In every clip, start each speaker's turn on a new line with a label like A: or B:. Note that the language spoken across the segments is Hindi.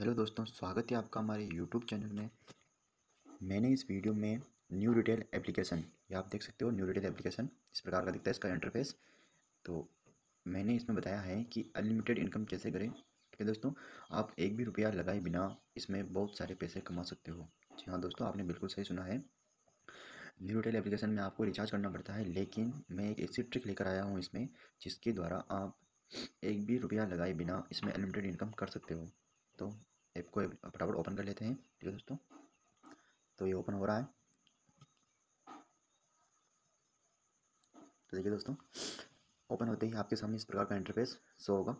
A: हेलो दोस्तों स्वागत है आपका हमारे यूट्यूब चैनल में मैंने इस वीडियो में न्यू रिटेल एप्लीकेशन ये आप देख सकते हो न्यू रिटेल एप्लीकेशन इस प्रकार का दिखता है इसका इंटरफेस तो मैंने इसमें बताया है कि अनलिमिटेड इनकम कैसे करें ठीक है दोस्तों आप एक भी रुपया लगाए बिना इसमें बहुत सारे पैसे कमा सकते हो जी हाँ दोस्तों आपने बिल्कुल सही सुना है न्यू रिटेल एप्लीकेशन में आपको रिचार्ज करना पड़ता है लेकिन मैं एक ऐसी ट्रिक लेकर आया हूँ इसमें जिसके द्वारा आप एक भी रुपया लगाए बिना इसमें अनलिमिटेड इनकम कर सकते हो तो ऐप को फटाफट ओपन कर लेते हैं ठीक है दोस्तों तो ये ओपन हो रहा है तो देखिए दोस्तों ओपन होते ही आपके सामने इस प्रकार का इंटरफेस शो होगा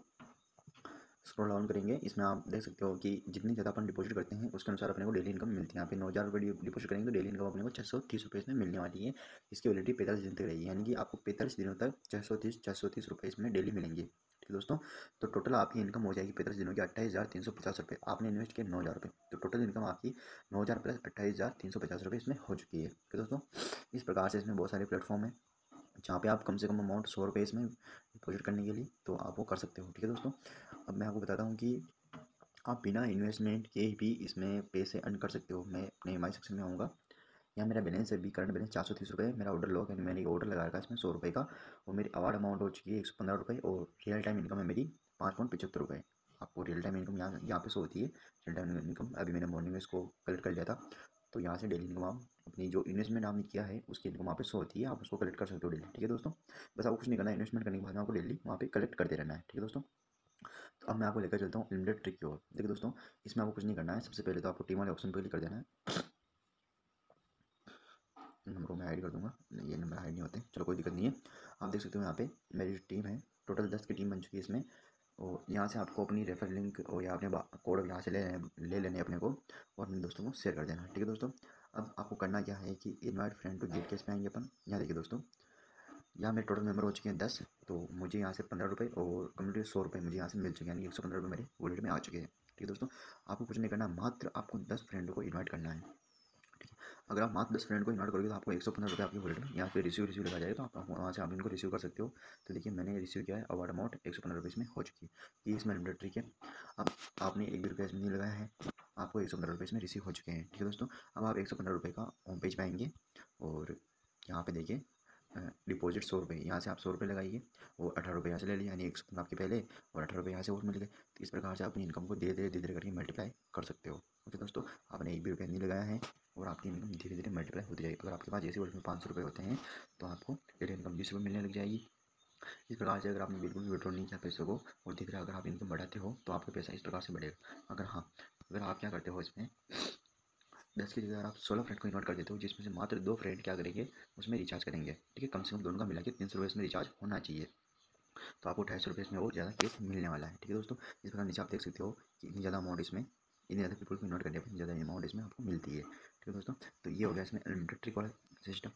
A: स्क्रॉल डाउन करेंगे इसमें आप देख सकते हो कि जितनी ज़्यादा अपन डिपॉजिट करते हैं उसके अनुसार अपने को डेली इनकम मिलती है यहाँ पे नौ हज़ार रुपये डिपॉजिट करेंगे तो डेली इनकम अपने को छः सौ तीस रुपये इसमें मिलने वाली है इसकी वैलिडिटी पैंतालीस दिन तक रहेगी यानी कि आपको पैंतालीस दिनों तक छः सौ तीस छः सौ तीस रुपये इसमें डेली मिलेंगे ठीक है दोस्तों तो टोटल आपकी इनकम हो जाएगी पैंतीस दिनों की अट्ठाईस हज़ार तीन सौ पचास रुपये आपने इन्वेस्ट किया नौ हज़ार रुपये तो टोटल इनकम आपकी नौ हज़ार प्लस अट्ठाईस हज़ार तीन सौ पचास रुपये इसमें हो चुकी है ठीक तो है दोस्तों इस प्रकार से इसमें बहुत सारे प्लेटफॉर्म है जहाँ पे आप कम से कम अमाउंट सौ रुपये इसमें डिपोजिट करने के लिए तो आप वो कर सकते हो ठीक है दोस्तों अब मैं आपको बताता हूँ कि आप बिना इन्वेस्टमेंट के भी इसमें पैसे अर्न कर सकते हो मैं अपने एम सेक्शन में आऊँगा यहाँ मेरा बैलेंस अभी करंट बैलेंस चार सौ तीस रुपये मेरा ऑर्डर लॉक है मैंने ऑर्डर लगा रखा इसमें सौ रुपये का और मेरी अवार्ड अमाउंट हो चुकी है एक सौ पंद्रह रुपये और रियल टाइम इनकम है मेरी पाँच पॉइंट पचहत्तर रुपये आपको रियल टाइम इनकम यहाँ यहाँ पे सो होती है रियल टाइम इनकम अभी मैंने मॉर्निंग में इसको कलेक्ट कर लिया था तो यहाँ से डेली इनकम अपनी जो इन्वेस्टमेंट आपने किया है उसकी इनकम वहाँ पे सो होती है आप उसको कलेक्ट कर सकते हो डेली ठीक है दोस्तों बस आपको कुछ नहीं करना है इन्वेस्टमेंट करने के बाद आपको डेली वहाँ पे कलेक्ट करते रहना है ठीक है दोस्तों तो अब मैं आपको लेकर चलता हूँ लिमिटेड ट्रिक की ओर देखिए दोस्तों इसमें आपको कुछ नहीं करना है सबसे पहले तो आपको टीम वाले ऑप्शन पर क्लिक कर देना है नंबरों में ऐड कर दूँगा ये नंबर हाइड नहीं होते चलो कोई दिक्कत नहीं है आप देख सकते हो यहाँ पे मेरी टीम है टोटल दस की टीम बन चुकी है इसमें और यहाँ से आपको अपनी रेफर लिंक और या अपने कोड यहाँ से ले ले लेने अपने को और अपने दोस्तों को शेयर कर देना ठीक है दोस्तों अब आपको करना क्या है कि invite friend to get cash पे आएंगे अपन यहाँ देखिए दोस्तों यहाँ मेरे टोटल मेंबर हो चुके हैं दस तो मुझे यहाँ से पंद्रह रुपये और कम्यूटी सौ रुपये मुझे यहाँ से मिल चुके हैं यानी एक सौ पंद्रह रुपये मेरे वॉलेट में आ चुके हैं ठीक है दोस्तों आपको कुछ नहीं करना मात्र आपको दस फ्रेंड को इन्वाइट करना है अगर आप मात्र दस फ्रेंड को इन्वाइट करोगे तो आपको एक सौ पंद्रह रुपये आपकी वॉलेट में यहाँ पे रिसीव रिसीव लगा जाएगा तो आप वहाँ से आप इनको रिसीव कर सकते हो तो देखिए मैंने रिसीव किया है अवार्ड अमाउंट एक सौ पंद्रह रुपये इसमें हो चुकी है ये इसमें लिमिटेड ट्रिक है अब आपने एक भी रुपया इसमें नहीं लगाया है आपको एक सौ पंद्रह रुपये इसमें रिसीव हो चुके हैं ठीक है दोस्तों अब आप एक सौ पंद्रह रुपये का होम पेज पाएंगे और यहाँ पर देखिए डिपॉजिट सौ रुपये यहाँ से आप सौ रुपये लगाइए और अठारह रुपये यहाँ से ले लिया यानी एक सौ आपके पहले और अठारह रुपये यहाँ से और मिल गए तो इस प्रकार से अपनी इनकम को धीरे धीरे धीरे धीरे करके मल्टीप्लाई कर सकते हो ओके दोस्तों आपने एक भी रुपया नहीं लगाया है और आपकी इनकम धीरे धीरे मल्टीप्लाई होती जाएगी अगर आपके पास जैसे वर्ष में पाँच सौ रुपये होते हैं तो आपको डेली इनकम बीस रुपये मिलने लग जाएगी इस प्रकार से अगर आपने बिल्कुल भी विड्रॉ नहीं किया पैसों को और धीरे धीरे अगर आप इनकम बढ़ाते हो तो आपका पैसा इस प्रकार से बढ़ेगा अगर हाँ अगर आप क्या करते हो इसमें दस की जगह आप सोलह फ्रेंड को इन्वर्ट कर देते हो जिसमें से मात्र दो फ्रेंड क्या करेंगे उसमें रिचार्ज करेंगे ठीक है कम से कम दोनों का मिला के तीन सौ रुपये इसमें रिचार्ज होना चाहिए तो आपको ढाई सौ रुपये इसमें और ज़्यादा केस मिलने वाला है ठीक है दोस्तों इस प्रकार नीचे आप देख सकते हो कि इतनी ज़्यादा अमाउंट इसमें इतने ज़्यादा पीपल को इन्वाइट करने पर ज़्यादा अमाउंट इसमें आपको मिलती है ठीक है दोस्तों तो ये हो गया इसमें अनलिमिटेड वाला सिस्टम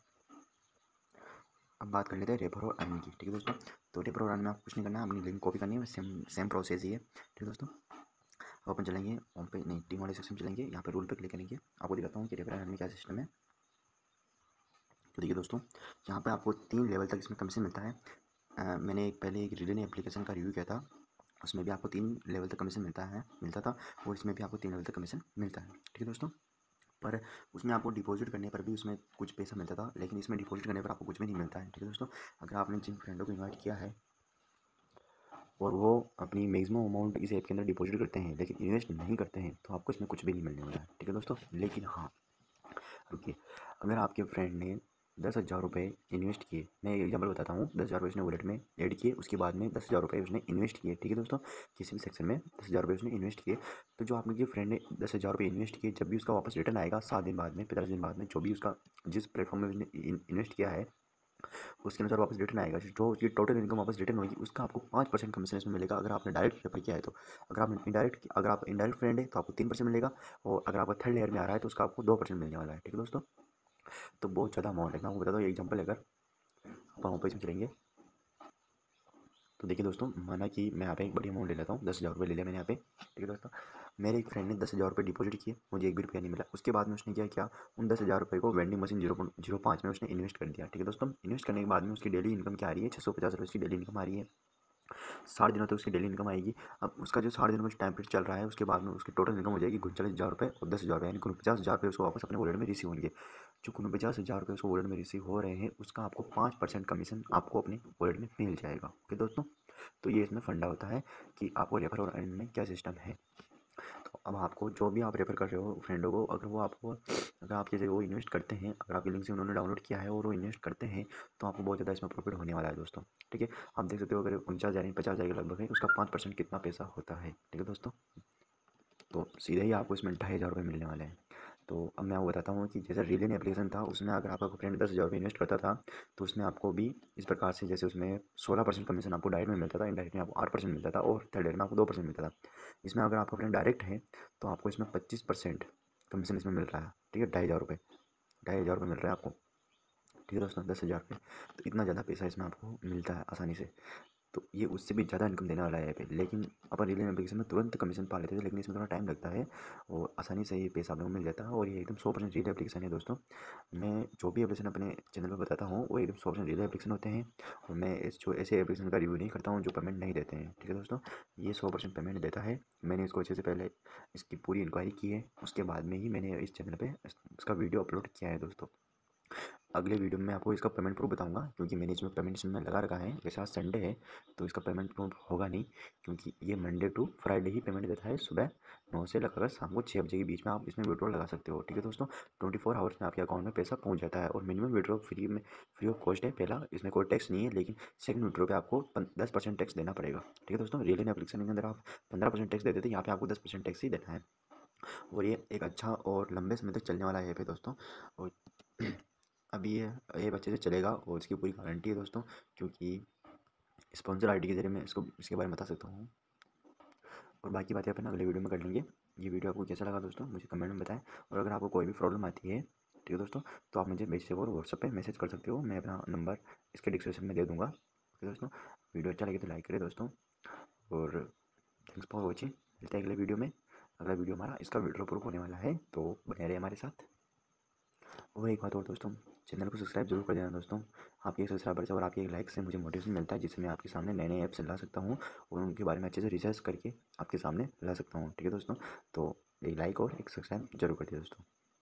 A: अब बात कर लेते हैं रेफर और अर्निंग की ठीक है दोस्तों तो रेफर और अर्निंग में आपको कुछ नहीं करना अपनी लिंक कॉपी करनी है सेम सेम प्रोसेस ही है ठीक है दोस्तों अब अपन चलेंगे होम पे नहीं टीम वाले सिस्टम चलेंगे यहाँ पे रूल पे क्लिक करेंगे आपको दिखाता हूँ कि रेफर और में क्या सिस्टम है तो देखिए दोस्तों यहाँ पर आपको तीन लेवल तक इसमें कमीशन मिलता है आ, मैंने एक पहले एक रिलेन एप्लीकेशन का रिव्यू किया था उसमें भी आपको तीन लेवल तक कमीशन मिलता है मिलता था और इसमें भी आपको तीन लेवल तक कमीशन मिलता है ठीक है दोस्तों पर उसमें आपको डिपॉजिट करने पर भी उसमें कुछ पैसा मिलता था लेकिन इसमें डिपॉजिट करने पर आपको कुछ भी नहीं मिलता है ठीक है दोस्तों अगर आपने जिन फ्रेंडों को इन्वाइट किया है और वो अपनी मैक्सिमम अमाउंट इस ऐप के अंदर डिपॉजिट करते हैं लेकिन इन्वेस्ट नहीं करते हैं तो आपको इसमें कुछ भी नहीं मिलने वाला है ठीक है दोस्तों लेकिन हाँ रुकी अगर आपके फ्रेंड ने दस हज़ार रुपये इन्वेस्ट किए मैं एक एग्जाम्पल बताता हूँ दस हज़ार रुपये उसने वॉलेट में ऐड किए उसके बाद में दस हज़ार रुपये उसने इन्वेस्ट किए ठीक है दोस्तों किसी भी सेक्शन में दस हज़ार रुपये उसने इन्वेस्ट किए तो जो आपने फ्रेंड ने दस हज़ार रुपये इन्वेस्ट किए जब भी उसका वापस रिटर्न आएगा सात दिन बाद में पचास दिन बाद में जो भी उसका जिस प्लेटफॉर्म में उसने इन्वेस्ट किया है उसके अनुसार वापस रिटर्न आएगा जो उसकी टोटल इनकम वापस रिटर्न होगी उसका आपको पाँच परसेंट कमीशन इसमें मिलेगा अगर आपने डायरेक्ट रेफर किया है तो अगर आप इंडायरेक्ट अगर आप इंडायरेक्ट फ्रेंड है तो आपको तीन परसेंट मिलेगा और अगर आपका थर्ड लेयर में आ रहा है तो उसका आपको दो परसेंट मिलने वाला है ठीक है दोस्तों तो बहुत ज़्यादा अमाउंट है मैं आपको दो हूँ एग्जाम्पल लेकर वहाँ पर में चलेंगे तो देखिए दोस्तों माना कि मैं यहाँ पे एक बड़ी अमाउंट ले लेता हूँ दस हज़ार रुपये ले लिया मैंने यहाँ पे ठीक है दोस्तों मेरे एक फ्रेंड ने दस हज़ार रुपये डिपॉजिट किए मुझे एक भी रुपया नहीं मिला उसके बाद में उसने क्या किया उन दस हज़ार रुपये को वेंडिंग मशीन जीरो जीरो पाँच में उसने इन्वेस्ट कर दिया ठीक है दोस्तों इन्वेस्ट करने के बाद में उसकी डेली इनकम क्या आ रही है छः सौ पचास रुपये उसकी डेली इनकम आ रही है साठ दिनों तक तो उसकी डेली इनकम आएगी अब उसका जो साठ दिनों का टाइम पीरियड चल रहा है उसके बाद में उसकी टोटल इनकम हो जाएगी उनचालीस हज़ार रुपये और दस हज़ार रुपये यानी उनपचास हज़ार रुपये उसको वापस अपने वॉलेट में रिसीव होंगे जो उनपचास हज़ार रुपये उसको वॉलेट में रिसीव हो रहे हैं उसका आपको पाँच परसेंट कमीशन आपको अपने वॉलेट में मिल जाएगा ओके दोस्तों तो ये इसमें फंडा होता है कि आपको रेफर और अर्न में क्या सिस्टम है अब आपको जो भी आप रेफर कर रहे हो फ्रेंडों को अगर वो आपको अगर आप जैसे वो इन्वेस्ट करते हैं अगर आपकी लिंक से उन्होंने डाउनलोड किया है और वो इन्वेस्ट करते हैं तो आपको बहुत ज़्यादा इसमें प्रॉफिट होने वाला है दोस्तों ठीक है आप देख सकते हो अगर उनचास हज़ार पचास हज़ार के लगभग है उसका पाँच परसेंट कितना पैसा होता है ठीक है दोस्तों तो सीधे ही आपको इसमें ढाई हज़ार रुपये मिलने वाले हैं तो अब मैं आपको बताता हूँ कि जैसे रिलेन एप्लीकेशन था उसमें अगर आपका फ्रेंड दस हज़ार रुपये इन्वेस्ट करता था तो उसमें आपको भी इस प्रकार से जैसे उसमें सोलह परसेंट कमीशन आपको डायरेक्ट में मिलता था इंडायरेक्ट में आपको आठ परसेंट मिलता था और थर्ड ईयर में आपको दो परसेंट मिलता था इसमें अगर आपका फ्रेंड डायरेक्ट है तो आपको इसमें पच्चीस परसेंट कमीशन इसमें मिल रहा है ठीक है ढाई हज़ार रुपये ढाई हज़ार रुपये मिल रहा है आपको ठीक है दोस्तों दस हज़ार रुपये तो इतना ज़्यादा पैसा इसमें आपको मिलता है आसानी से तो ये उससे भी ज़्यादा इनकम देने वाला है पे लेकिन अपन रिले एप्लीकेशन में तुरंत कमीशन पा लेते थे लेकिन इसमें थोड़ा टाइम लगता है और आसानी से ये पैसा आप लोगों को मिल जाता है और ये एकदम सौ परसेंट रियल एप्लीकेशन है दोस्तों मैं जो भी एप्लीकेशन अपने चैनल पर बताता हूँ वो एकदम सौ परसेंट रियल एप्लीकेशन होते हैं और मैं इस जो ऐसे एप्लीकेशन का रिव्यू नहीं करता हूँ जो पेमेंट नहीं देते हैं ठीक है दोस्तों ये सौ परसेंट पेमेंट देता है मैंने इसको अच्छे से पहले इसकी पूरी इंक्वायरी की है उसके बाद में ही मैंने इस चैनल पर इसका वीडियो अपलोड किया है दोस्तों अगले वीडियो में आपको इसका पेमेंट प्रूफ बताऊंगा क्योंकि मैंने इसमें पेमेंट इसमें लगा रखा है जैसे आज संडे है तो इसका पेमेंट प्रूफ होगा नहीं क्योंकि ये मंडे टू फ्राइडे ही पेमेंट देता है सुबह नौ से लगकर शाम को छः बजे के बीच में आप इसमें विड्रॉल लगा सकते हो ठीक है दोस्तों ट्वेंटी फोर आवर्स में आपके अकाउंट में पैसा पहुँच जाता है और मिनिमम विड्रॉ फ्री में फ्री ऑफ कॉस्ट है पहला इसमें कोई टैक्स नहीं है लेकिन सेकंड विड्रॉ पर आपको दस परसेंट टैक्स देना पड़ेगा ठीक है दोस्तों रियल एप्लीकेशन के अंदर आप पंद्रह परसेंट टैक्स देते थे यहाँ पे आपको दस परसेंट टैक्स ही देना है और ये एक अच्छा और लंबे समय तक चलने वाला ऐप है दोस्तों और अभी ये अच्छे से चलेगा और इसकी पूरी गारंटी है दोस्तों क्योंकि स्पॉन्सर आई के जरिए मैं इसको इसके बारे में बता सकता हूँ और बाकी बातें अपन अगले वीडियो में कर लेंगे ये वीडियो आपको कैसा लगा दोस्तों मुझे कमेंट में बताएं और अगर आपको कोई भी प्रॉब्लम आती है ठीक है दोस्तों तो आप मुझे मैसेज और व्हाट्सअप पे मैसेज कर सकते हो मैं अपना नंबर इसके डिस्क्रिप्शन में दे दूँगा ओके दोस्तों वीडियो अच्छा लगे तो लाइक करें दोस्तों और थैंक्स फॉर वॉचिंग मिलते हैं अगले वीडियो में अगला वीडियो हमारा इसका वीडियो प्रूफ होने वाला है तो बने रहे हमारे साथ और एक बात और दोस्तों चैनल को सब्सक्राइब जरूर कर देना दोस्तों आपके एक सब्सक्राइब बचा और आपके एक लाइक से मुझे मोटिवेशन मिलता है जिससे मैं आपके सामने नए नए ऐप्स ला सकता हूँ और उनके बारे में अच्छे से रिसर्च करके आपके सामने ला सकता हूँ ठीक है दोस्तों तो एक लाइक और एक सब्सक्राइब जरूर कर दिया दोस्तों